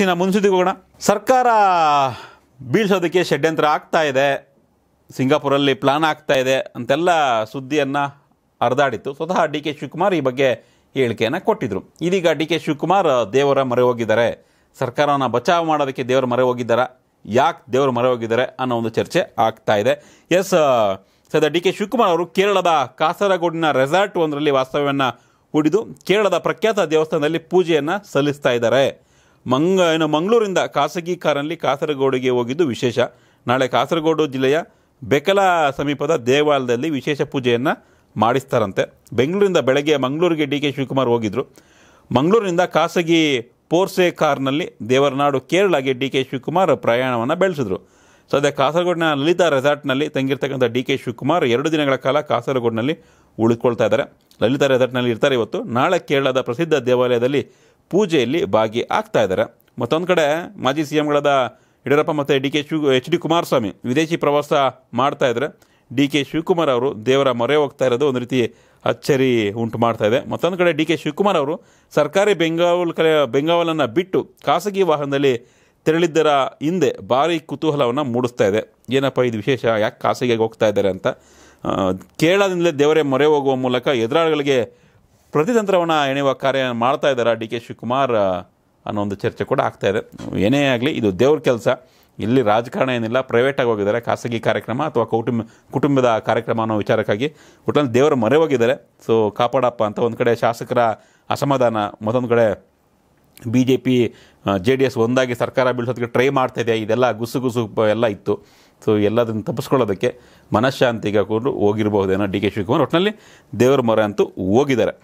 ಇವತ್ತಿನ ಮುನ್ಸೂತಿಗೆ ಹೋಗೋಣ ಸರ್ಕಾರ ಬೀಳ್ಸೋದಕ್ಕೆ ಷಡ್ಯಂತ್ರ ಆಗ್ತಾ ಇದೆ ಸಿಂಗಾಪುರಲ್ಲಿ ಪ್ಲಾನ್ ಆಗ್ತಾ ಇದೆ ಅಂತೆಲ್ಲ ಸುದ್ದಿಯನ್ನು ಹರಿದಾಡಿತ್ತು ಸ್ವತಃ ಡಿ ಕೆ ಶಿವಕುಮಾರ್ ಈ ಬಗ್ಗೆ ಹೇಳಿಕೆಯನ್ನು ಕೊಟ್ಟಿದ್ದರು ಇದೀಗ ಡಿ ಕೆ ಶಿವಕುಮಾರ್ ದೇವರ ಮೊರೆ ಹೋಗಿದ್ದಾರೆ ಸರ್ಕಾರವನ್ನು ಬಚಾವ್ ಮಾಡೋದಕ್ಕೆ ದೇವರು ಮರೆ ಹೋಗಿದ್ದಾರೆ ಯಾಕೆ ದೇವರು ಮೊರೆ ಹೋಗಿದ್ದಾರೆ ಅನ್ನೋ ಒಂದು ಚರ್ಚೆ ಆಗ್ತಾ ಇದೆ ಎಸ್ ಸದ ಡಿ ಕೆ ಶಿವಕುಮಾರ್ ಅವರು ಕೇರಳದ ಕಾಸರಗೋಡಿನ ರೆಸಾರ್ಟ್ ಒಂದರಲ್ಲಿ ವಾಸ್ತವ್ಯವನ್ನು ಹೂಡಿದು ಕೇರಳದ ಪ್ರಖ್ಯಾತ ದೇವಸ್ಥಾನದಲ್ಲಿ ಪೂಜೆಯನ್ನು ಸಲ್ಲಿಸ್ತಾ ಇದ್ದಾರೆ ಮಂಗ ಏನು ಮಂಗಳೂರಿಂದ ಖಾಸಗಿ ಕಾರಲ್ಲಿ ಕಾಸರಗೋಡಿಗೆ ಹೋಗಿದ್ದು ವಿಶೇಷ ನಾಳೆ ಕಾಸರಗೋಡು ಜಿಲ್ಲೆಯ ಬೆಕಲ ಸಮೀಪದ ದೇವಾಲಯದಲ್ಲಿ ವಿಶೇಷ ಪೂಜೆಯನ್ನು ಮಾಡಿಸ್ತಾರಂತೆ ಬೆಂಗಳೂರಿಂದ ಬೆಳಗ್ಗೆ ಮಂಗಳೂರಿಗೆ ಡಿ ಕೆ ಶಿವಕುಮಾರ್ ಹೋಗಿದ್ದರು ಮಂಗಳೂರಿನಿಂದ ಖಾಸಗಿ ಪೋರ್ಸೆ ಕಾರ್ನಲ್ಲಿ ದೇವರನಾಡು ಕೇರಳಗೆ ಡಿ ಕೆ ಶಿವಕುಮಾರ್ ಪ್ರಯಾಣವನ್ನು ಬೆಳೆಸಿದ್ರು ಸದ್ಯ ಕಾಸರಗೋಡಿನ ಲಲಿತಾ ರೆಸಾರ್ಟ್ನಲ್ಲಿ ತಂಗಿರ್ತಕ್ಕಂಥ ಡಿ ಕೆ ಶಿವಕುಮಾರ್ ಎರಡು ದಿನಗಳ ಕಾಲ ಕಾಸರಗೋಡಿನಲ್ಲಿ ಉಳಿದುಕೊಳ್ತಾ ಇದ್ದಾರೆ ಲಲಿತಾ ರೆಸಾರ್ಟ್ನಲ್ಲಿ ಇರ್ತಾರೆ ಇವತ್ತು ನಾಳೆ ಕೇರಳದ ಪ್ರಸಿದ್ಧ ದೇವಾಲಯದಲ್ಲಿ ಪೂಜೆಯಲ್ಲಿ ಭಾಗಿ ಆಗ್ತಾ ಇದ್ದಾರೆ ಮತ್ತೊಂದು ಕಡೆ ಮಾಜಿ ಸಿ ಎಂಗಳಾದ ಯಡಿಯೂರಪ್ಪ ಮತ್ತು D K Shiva H D Kumaraswamy ವಿದೇಶಿ ಪ್ರವಾಸ ಮಾಡ್ತಾ ಇದ್ದಾರೆ ಡಿ ಕೆ ಶಿವಕುಮಾರ್ ಅವರು ದೇವರ ಮೊರೆ ಹೋಗ್ತಾ ಇರೋದು ಒಂದು ರೀತಿ ಅಚ್ಚರಿ ಉಂಟು ಮಾಡ್ತಾ ಇದೆ ಮತ್ತೊಂದು ಕಡೆ ಡಿ ಕೆ ಶಿವಕುಮಾರ್ ಅವರು ಸರ್ಕಾರಿ ಬೆಂಗಾವಲ್ ಕಡೆ ಬೆಂಗಾವಲನ್ನು ಬಿಟ್ಟು ಖಾಸಗಿ ವಾಹನದಲ್ಲಿ ತೆರಳಿದ್ದರ ಹಿಂದೆ ಭಾರಿ ಕುತೂಹಲವನ್ನು ಮೂಡಿಸ್ತಾ ಇದೆ ಏನಪ್ಪ ಇದು ವಿಶೇಷ ಯಾಕೆ ಖಾಸಗಿಯಾಗಿ ಹೋಗ್ತಾ ಇದ್ದಾರೆ ಅಂತ ಕೇರಳದಿಂದಲೇ ದೇವರೇ ಮೊರೆ ಹೋಗುವ ಮೂಲಕ ಎದುರಾಳಿಗಳಿಗೆ ಪ್ರತಿತಂತ್ರವನ್ನು ಎಣೆಯುವ ಕಾರ್ಯ ಮಾಡ್ತಾ ಇದ್ದಾರೆ ಡಿ ಕೆ ಶಿವಕುಮಾರ್ ಅನ್ನೋ ಒಂದು ಚರ್ಚೆ ಕೂಡ ಆಗ್ತಾ ಇದೆ ಏನೇ ಆಗಲಿ ಇದು ದೇವ್ರ ಕೆಲಸ ಇಲ್ಲಿ ರಾಜಕಾರಣ ಏನಿಲ್ಲ ಪ್ರೈವೇಟಾಗಿ ಹೋಗಿದ್ದಾರೆ ಖಾಸಗಿ ಕಾರ್ಯಕ್ರಮ ಅಥವಾ ಕೌಟುಂಬ ಕುಟುಂಬದ ಕಾರ್ಯಕ್ರಮ ಅನ್ನೋ ವಿಚಾರಕ್ಕಾಗಿ ಒಟ್ಟಲ್ಲಿ ದೇವರು ಮರೆ ಹೋಗಿದ್ದಾರೆ ಸೊ ಕಾಪಾಡಪ್ಪ ಅಂತ ಒಂದು ಕಡೆ ಶಾಸಕರ ಅಸಮಾಧಾನ ಮತ್ತೊಂದು ಕಡೆ B J P J D S ಒಂದಾಗಿ ಸರ್ಕಾರ ಬೀಳ್ಸೋದಕ್ಕೆ ಟ್ರೈ ಮಾಡ್ತಾಯಿದೆ ಇದೆಲ್ಲ ಗುಸು ಗುಸು ಎಲ್ಲ ಇತ್ತು ಸೊ ಎಲ್ಲದನ್ನು ತಪ್ಪಿಸ್ಕೊಳ್ಳೋದಕ್ಕೆ ಮನಃಶಾಂತಿಗೆ ಹಾಕೊಂಡು ಹೋಗಿರಬಹುದೇನೋ ಡಿ ಕೆ ಶಿವಕುಮಾರ್ ಒಟ್ಟಿನಲ್ಲಿ ದೇವರ ಮೊರೆ ಅಂತೂ ಹೋಗಿದ್ದಾರೆ